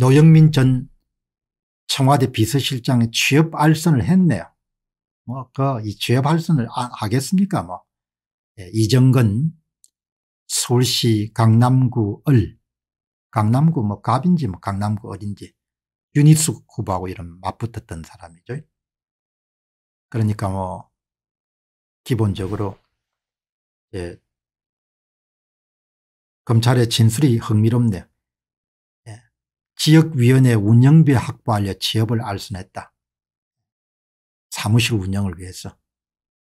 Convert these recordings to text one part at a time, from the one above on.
노영민 전 청와대 비서실장이 취업 알선을 했네요. 뭐, 그, 이 취업 알선을 아, 하겠습니까? 뭐. 예, 이정근 서울시 강남구 을, 강남구 뭐 갑인지 뭐 강남구 을인지 유니스 후보하고 이런 맞붙었던 사람이죠. 그러니까 뭐, 기본적으로, 예, 검찰의 진술이 흥미롭네요. 지역위원회 운영비 확보하려 취업을 알선했다. 사무실 운영을 위해서.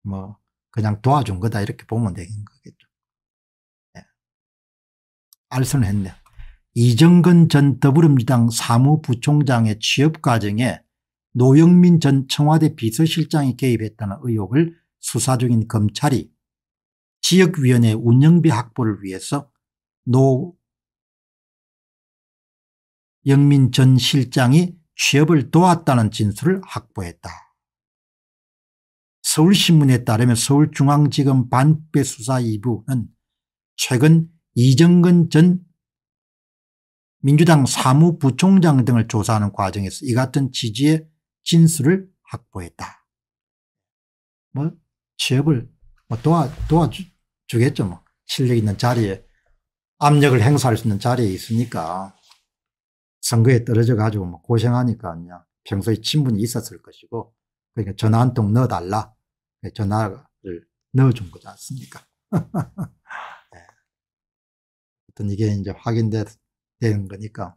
뭐 그냥 도와준 거다 이렇게 보면 되는 거겠죠. 네. 알선했네. 이정근 전 더불어민주당 사무부총장의 취업 과정에 노영민 전 청와대 비서실장이 개입했다는 의혹을 수사 중인 검찰이 지역위원회 운영비 확보를 위해서 노 영민 전 실장이 취업을 도왔다는 진술을 확보했다. 서울신문에 따르면 서울중앙지검 반배 수사 2부는 최근 이정근 전 민주당 사무부총장 등을 조사하는 과정에서 이 같은 지지의 진술을 확보했다. 뭐 취업을 뭐 도와 도와주겠죠 뭐 실력 있는 자리에 압력을 행사할 수 있는 자리에 있으니까 선거에 떨어져 가지고 뭐 고생하니까 그냥 평소에 친분이 있었을 것이고 그러니까 전화 한 통 넣어달라. 그러니까 전화를 넣어준 거지 않습니까? 네. 어떤 이게 이제 확인된 거니까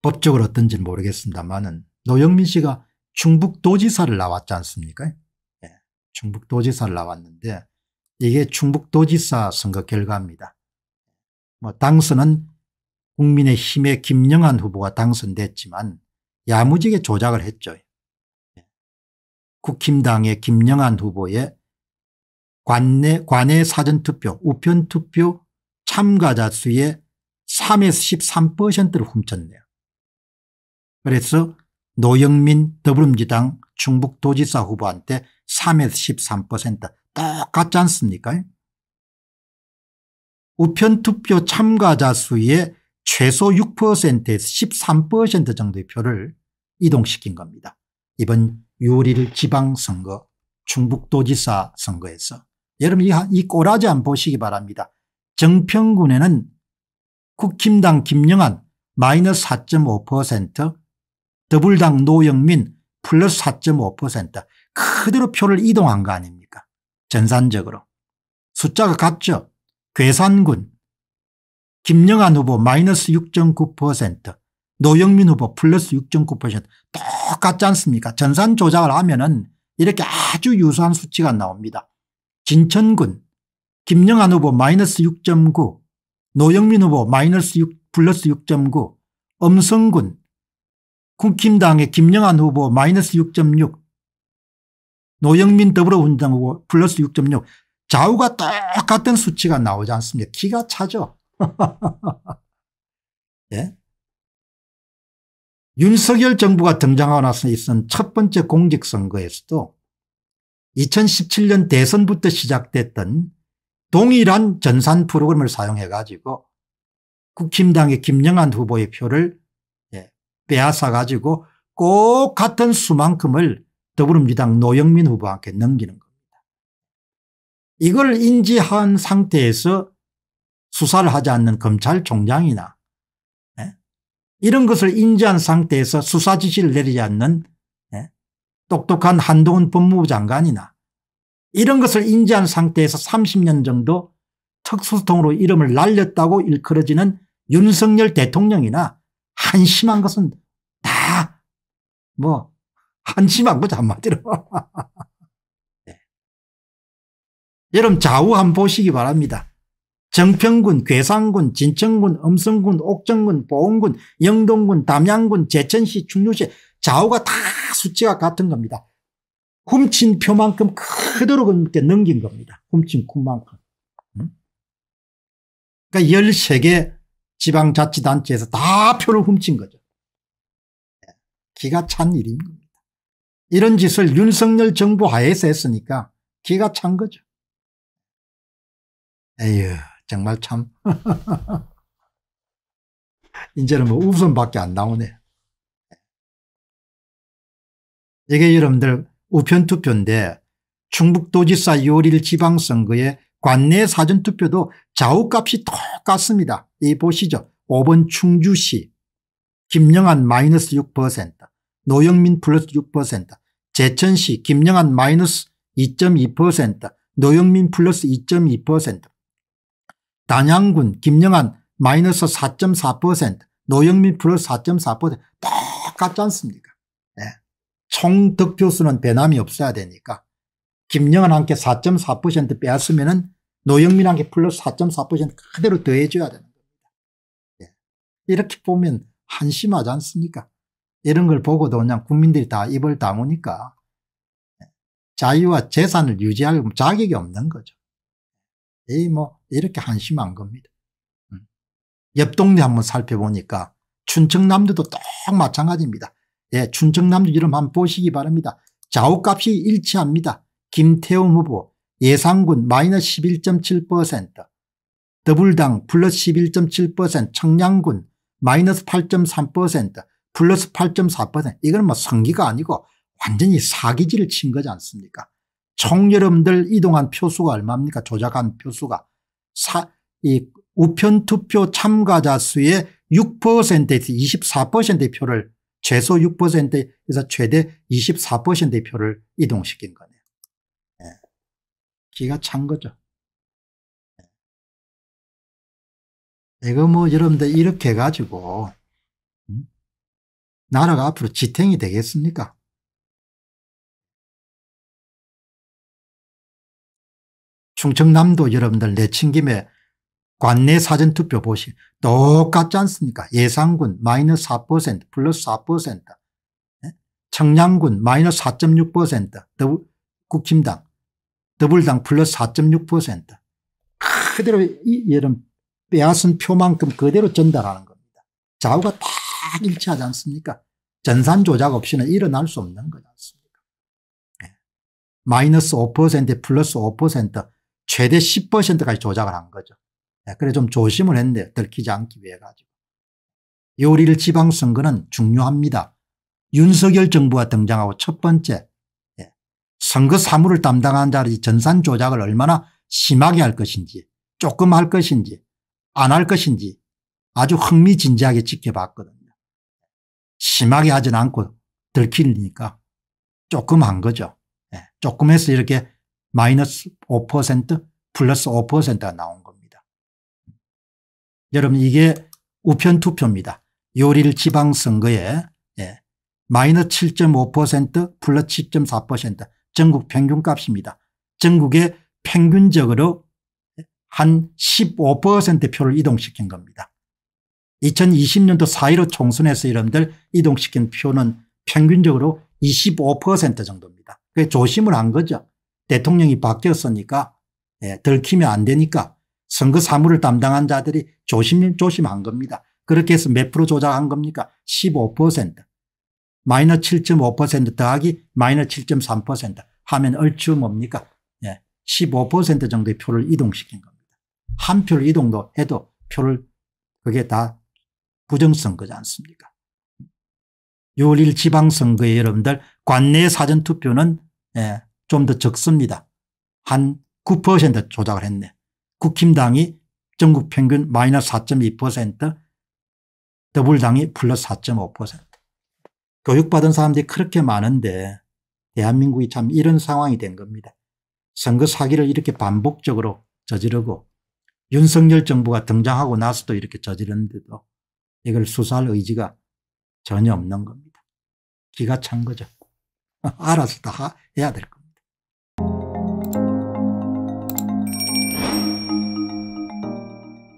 법적으로 어떤지는 모르겠습니다만은 노영민 씨가 충북도지사를 나왔지 않습니까? 네. 충북도지사를 나왔는데 이게 충북도지사 선거 결과입니다. 뭐 당선은 국민의힘의 김영환 후보가 당선됐지만 야무지게 조작을 했죠. 예. 국힘당의 김영환 후보의 관내, 관내 사전투표 우편투표 참가자 수의 3에서 13%를 훔쳤네요. 그래서 노영민 더불어민주당 충북도지사 후보한테 3에서 13% 똑같지 않습니까? 우편투표 참가자 수의 최소 6%에서 13% 정도의 표를 이동시킨 겁니다. 이번 6월 1일 지방선거 충북도지사 선거에서 여러분 이 꼬라지 안 보시기 바랍니다. 정평군에는 국힘당 김영한 마이너스 4.5% 더불당 노영민 플러스 4.5% 그대로 표를 이동한 거 아닙니까 전산적으로 숫자가 같죠 괴산군 김영환 후보 마이너스 6.9% 노영민 후보 플러스 6.9% 똑같지 않습니까 전산 조작을 하면 은 이렇게 아주 유사한 수치가 나옵니다. 진천군 김영환 후보 마이너스 6.9 노영민 후보 마이너스 6 플러스 6.9 엄성군 국힘당의 김영환 후보 마이너스 6.6 노영민 더불어민주당 후보 플러스 6.6 좌우가 똑같은 수치가 나오지 않습니까 기가 차죠. 예? 윤석열 정부가 등장하고 나서 있었첫 번째 공직선거에서도 2017년 대선부터 시작됐던 동일한 전산 프로그램을 사용해 가지고 국힘당의 김영한 후보의 표를 예, 빼앗아 가지고 꼭 같은 수만큼을 더불어민주당 노영민 후보한테 넘기는 겁니다. 이걸 인지한 상태에서 수사를 하지 않는 검찰총장이나 예? 이런 것을 인지한 상태에서 수사 지시를 내리지 않는 예? 똑똑한 한동훈 법무부 장관이나 이런 것을 인지한 상태에서 30년 정도 특수통으로 이름을 날렸다고 일컬어지는 윤석열 대통령이나 한심한 것은 다 뭐 한심한 거죠 한마디로. 네. 여러분 좌우 한번 보시기 바랍니다. 정평군, 괴산군, 진천군, 음성군, 옥정군, 보은군, 영동군, 담양군, 제천시, 충주시 좌우가 다수치와 같은 겁니다. 훔친 표만큼 그대로 그렇게 넘긴 겁니다. 훔친 표만큼. 그러니까 13개 지방자치단체에서 다 표를 훔친 거죠. 기가 찬 일인 니다 이런 짓을 윤석열 정부 하에서 했으니까 기가 찬 거죠. 에휴. 정말 참. 이제는 뭐 우선밖에 안 나오네. 이게 여러분들 우편투표인데 충북도지사 6월 1일 지방선거에 관내 사전투표도 좌우값이 똑같습니다. 이 보시죠. 5번 충주시 김영한 마이너스 6% 노영민 플러스 6% 제천시 김영한 마이너스 2.2% 노영민 플러스 2.2% 단양군 김영한 마이너스 4.4% 노영민 플러스 4.4% 똑같지 않습니까 네. 총 득표수는 배남이 없어야 되니까 김영한한테 4.4% 빼앗으면 은 노영민한테 플러스 4.4% 그대로 더해줘야 되는 겁니다. 네. 이렇게 보면 한심하지 않습니까 이런 걸 보고도 그냥 국민들이 다 입을 다무니까 예. 자유와 재산을 유지할 자격이 없는 거죠. 에이 뭐 이렇게 한심한 겁니다. 음. 옆 동네 한번 살펴보니까 춘청남도도 똑 마찬가지입니다. 예, 춘청남도 이름 한번 보시기 바랍니다. 좌우값이 일치합니다. 김태우 후보 예상군 마이너스 11.7%더블당 플러스 11.7% 청량군 마이너스 8.3% 플러스 8.4% 이건 뭐 성기가 아니고 완전히 사기질을 친 거지 않습니까 총여러분들 이동한 표수가 얼마입니까? 조작한 표수가. 사, 이 우편 투표 참가자 수의 6%에서 24%의 표를 최소 6%에서 최대 24%의 표를 이동시킨 거네요. 예. 기가 찬 거죠. 예. 이거 뭐 여러분들 이렇게 가지고 음? 나라가 앞으로 지탱이 되겠습니까? 충청남도 여러분들 내친김에 관내 사전투표 보시 똑같지 않습니까 예상군 마이너스 4% 플러스 4% 예? 청량군 마이너스 4.6% 국힘당 더블당 플러스 4.6% 그대로 이런 빼앗은 표만큼 그대로 전달하는 겁니다. 좌우가 다 일치하지 않습니까 전산 조작 없이는 일어날 수 없는 거지 않습니까 예. 마이너스 5% 플러스 5% 최대 10%까지 조작을 한 거죠. 예, 그래 좀 조심을 했는데 들키지 않기 위해 가지고. 요리를 지방선거는 중요합니다. 윤석열 정부가 등장하고 첫 번째 예, 선거 사무를 담당한 자리 전산 조작을 얼마나 심하게 할 것인지 조금 할 것인지 안 할 것인지 아주 흥미진진하게 지켜봤거든요. 심하게 하진 않고 들키니까 조금 한 거죠. 예, 조금 해서 이렇게 마이너스 5% 플러스 5%가 나온 겁니다. 여러분 이게 우편 투표입니다. 요일 지방선거에 예, 마이너스 7.5% 플러스 1 4 전국 평균값입니다. 전국에 평균적으로 한 15% 표를 이동시킨 겁니다. 2020년도 4.15 총선에서 여러분들 이동시킨 표는 평균적으로 25% 정도입니다. 그 조심을 한 거죠. 대통령이 바뀌었으니까 예, 들키면 안 되니까 선거 사무를 담당한 자들이 조심 조심한 겁니다. 그렇게 해서 몇 프로 조작한 겁니까? 15% 마이너 7.5% 더하기 마이너 7.3% 하면 얼추 뭡니까? 예, 15% 정도의 표를 이동시킨 겁니다. 한 표를 이동도 해도 표를 그게 다 부정선거지 않습니까? 6월 1 지방선거에 여러분들 관내 사전투표는 예, 좀더 적습니다. 한 9% 조작을 했네. 국힘당이 전국 평균 마이너스 4.2% 더블당이 플러스 4.5% 교육받은 사람들이 그렇게 많은데 대한민국이 참 이런 상황이 된 겁니다. 선거 사기를 이렇게 반복적으로 저지르고 윤석열 정부가 등장하고 나서도 이렇게 저지르는데도 이걸 수사할 의지가 전혀 없는 겁니다. 기가 찬 거죠. 알아서 다 해야 될 거. 니다